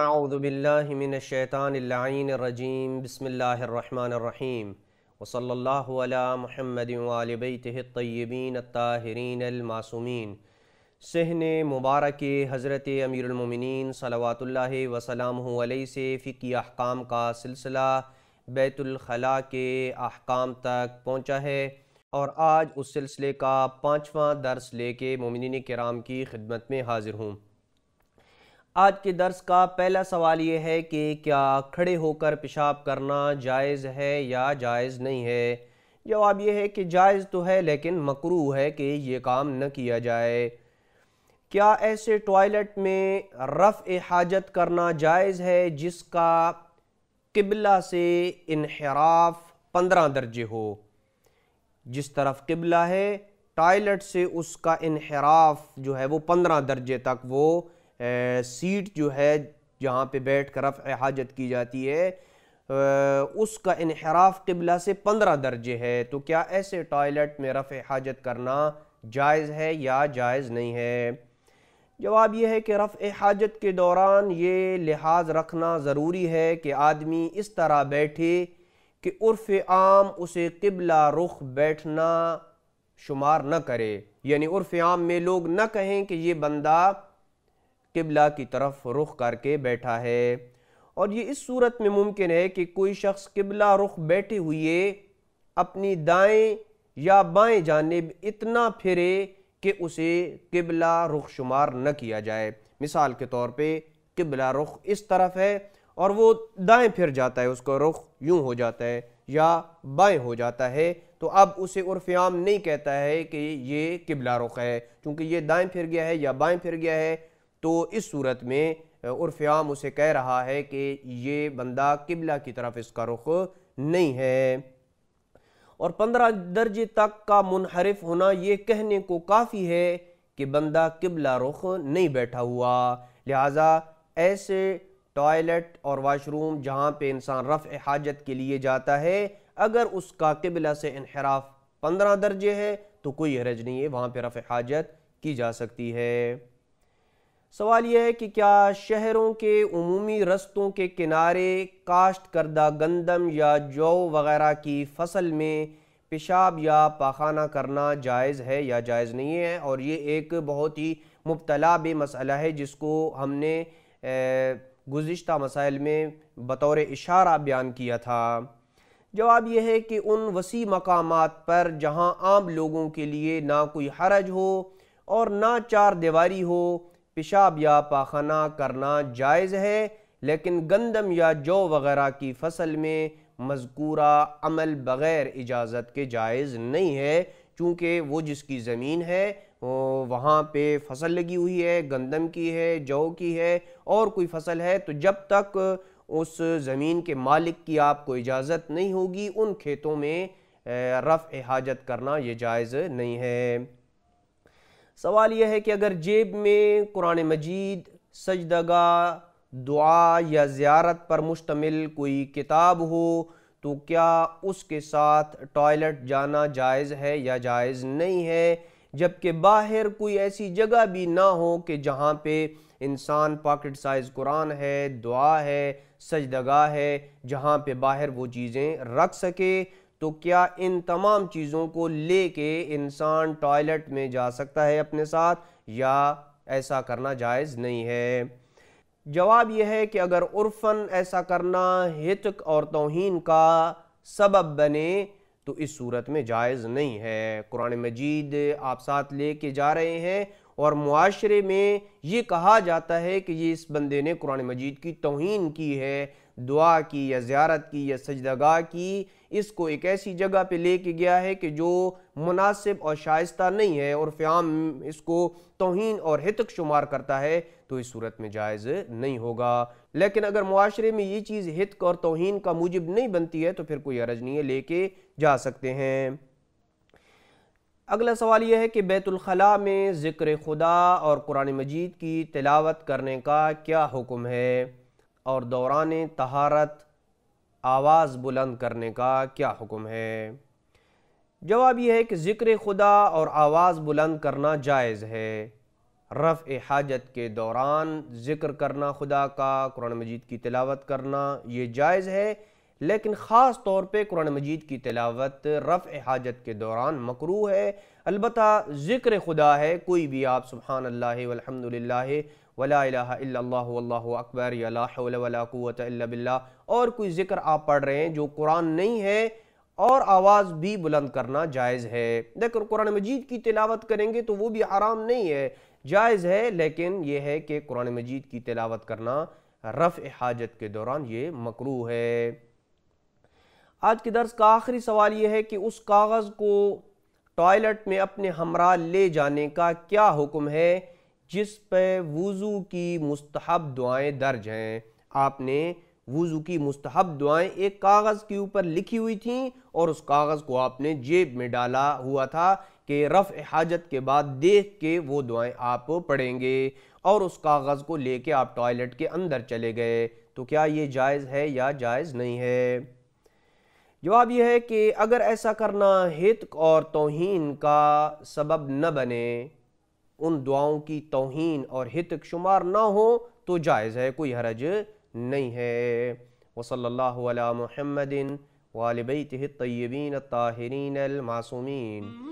اعوذ باللہ من الشیطان اللعین الرجیم بسم اللہ الرحمن الرحیم وصلی اللہ علی محمد عالبت بیتہ الطیبین الطاہرین المعصومین سہن مبارک حضرت امیر المومنین صلوات اللہ وسلامہ علیہ سے فقی احکام کا سلسلہ بیت الخلاء کے احکام تک پہنچا ہے اور آج اس سلسلے کا پانچواں درس لے کے مومنین کرام کی خدمت میں حاضر ہوں آج کے درس کا پہلا سوال یہ ہے کہ کیا کھڑے ہو کر پیشاب کرنا جائز ہے یا جائز نہیں ہے جواب یہ ہے کہ جائز تو ہے لیکن مکرو ہے کہ یہ کام نہ کیا جائے کیا ایسے ٹوائلٹ میں رفع حاجت کرنا جائز ہے جس کا قبلہ سے انحراف پندرہ درجے ہو جس طرف قبلہ ہے ٹوائلٹ سے اس کا انحراف جو ہے وہ پندرہ درجے تک وہ سیٹ جو ہے جہاں پہ بیٹھ کر رفع حاجت کی جاتی ہے اس کا انحراف قبلہ سے پندرہ درجے ہے تو کیا ایسے ٹوائلٹ میں رفع حاجت کرنا جائز ہے یا جائز نہیں ہے جواب یہ ہے کہ رفع حاجت کے دوران یہ لحاظ رکھنا ضروری ہے کہ آدمی اس طرح بیٹھے کہ عرف عام اسے قبلہ رخ بیٹھنا شمار نہ کرے یعنی عرف عام میں لوگ نہ کہیں کہ یہ بندہ قبلہ کی طرف رخ کر کے بیٹھا ہے اور یہ اس صورت میں ممکن ہے کہ کوئی شخص قبلہ رخ بیٹھے ہوئے اپنی دائیں یا بائیں جانب اتنا پھرے کہ اسے قبلہ رخ شمار نہ کیا جائے مثال کے طور پہ قبلہ رخ اس طرف ہے اور وہ دائیں پھر جاتا ہے اس کا رخ یوں ہو جاتا ہے یا بائیں ہو جاتا ہے تو اب اسے عرف عام نہیں کہتا ہے کہ یہ قبلہ رخ ہے چونکہ یہ دائیں پھر گیا ہے یا بائیں پھر گیا ہے تو اس صورت میں عرفیام اسے کہہ رہا ہے کہ یہ بندہ قبلہ کی طرف اس کا رخ نہیں ہے اور پندرہ درجے تک کا منحرف ہونا یہ کہنے کو کافی ہے کہ بندہ قبلہ رخ نہیں بیٹھا ہوا لہٰذا ایسے ٹوائلٹ اور واش روم جہاں پہ انسان رفع حاجت کے لیے جاتا ہے اگر اس کا قبلہ سے انحراف پندرہ درجے ہے تو کوئی حرج نہیں ہے وہاں پہ رفع حاجت کی جا سکتی ہے سوال یہ ہے کہ کیا شہروں کے عمومی رستوں کے کنارے کاشت کردہ گندم یا جو وغیرہ کی فصل میں پیشاب یا پاخانہ کرنا جائز ہے یا جائز نہیں ہے اور یہ ایک بہت ہی مبتلا بے مسئلہ ہے جس کو ہم نے گزشتہ مسائل میں بطور اشارہ بیان کیا تھا جواب یہ ہے کہ ان وسیع مقامات پر جہاں عام لوگوں کے لیے نہ کوئی حرج ہو اور نہ چار دیواری ہو پیشاب یا پاخانہ کرنا جائز ہے لیکن گندم یا جو وغیرہ کی فصل میں مذکورہ عمل بغیر اجازت کے جائز نہیں ہے چونکہ وہ جس کی زمین ہے وہاں پہ فصل لگی ہوئی ہے گندم کی ہے جو کی ہے اور کوئی فصل ہے تو جب تک اس زمین کے مالک کی آپ کو اجازت نہیں ہوگی ان کھیتوں میں رفع حاجت کرنا یہ جائز نہیں ہے سوال یہ ہے کہ اگر جیب میں قرآن مجید سجدگاہ دعا یا زیارت پر مشتمل کوئی کتاب ہو تو کیا اس کے ساتھ ٹوائلٹ جانا جائز ہے یا جائز نہیں ہے جبکہ باہر کوئی ایسی جگہ بھی نہ ہو کہ جہاں پہ انسان پاکٹ سائز قرآن ہے دعا ہے سجدگاہ ہے جہاں پہ باہر وہ چیزیں رکھ سکے تو کیا ان تمام چیزوں کو لے کے انسان ٹوائلٹ میں جا سکتا ہے اپنے ساتھ یا ایسا کرنا جائز نہیں ہے جواب یہ ہے کہ اگر عرفن ایسا کرنا ہتک اور توہین کا سبب بنے تو اس صورت میں جائز نہیں ہے قرآن مجید آپ ساتھ لے کے جا رہے ہیں اور معاشرے میں یہ کہا جاتا ہے کہ یہ اس بندے نے قرآن مجید کی توہین کی ہے دعا کی یا زیارت کی یا سجدگاہ کی اس کو ایک ایسی جگہ پہ لے کے گیا ہے کہ جو مناسب اور شائستہ نہیں ہے اور فیام اس کو توہین اور ہتک شمار کرتا ہے تو اس صورت میں جائز نہیں ہوگا لیکن اگر معاشرے میں یہ چیز ہتک اور توہین کا موجب نہیں بنتی ہے تو پھر کوئی نہیں ہے لے کے جا سکتے ہیں اگلا سوال یہ ہے کہ بیت الخلاء میں ذکر خدا اور قرآن مجید کی تلاوت کرنے کا کیا حکم ہے اور دوران طہارت آواز بلند کرنے کا کیا حکم ہے جواب یہ ہے کہ ذکر خدا اور آواز بلند کرنا جائز ہے رفع حاجت کے دوران ذکر کرنا خدا کا قرآن مجید کی تلاوت کرنا یہ جائز ہے لیکن خاص طور پہ قرآن مجید کی تلاوت رفع حاجت کے دوران مکروح ہے البتہ ذکر خدا ہے کوئی بھی آپ سبحان اللہ والحمدللہ الا اللہ ولا الَََََََََََََہ لا حول ولا قوت الا باللہ اور کوئی ذکر آپ پڑھ رہے ہیں جو قرآن نہیں ہے اور آواز بھی بلند کرنا جائز ہے دیکھو قرآن مجید کی تلاوت کریں گے تو وہ بھی حرام نہیں ہے جائز ہے لیکن یہ ہے کہ قرآن مجید کی تلاوت کرنا رفع حاجت کے دوران یہ مکرو ہے آج کے درس کا آخری سوال یہ ہے کہ اس کاغذ کو ٹوائلٹ میں اپنے ہمراہ لے جانے کا کیا حکم ہے جس پہ وضو کی مستحب دعائیں درج ہیں آپ نے وضو کی مستحب دعائیں ایک کاغذ کے اوپر لکھی ہوئی تھیں اور اس کاغذ کو آپ نے جیب میں ڈالا ہوا تھا کہ رفع حاجت کے بعد دیکھ کے وہ دعائیں آپ پڑھیں گے اور اس کاغذ کو لے کے آپ ٹوائلٹ کے اندر چلے گئے تو کیا یہ جائز ہے یا جائز نہیں ہے جواب یہ ہے کہ اگر ایسا کرنا ہتک اور توہین کا سبب نہ بنے ان دعاؤں کی توہین اور ہتک شمار نہ ہو تو جائز ہے کوئی حرج نہیں ہے وصلی اللہ علی محمد والی تہ طیبین تاہرین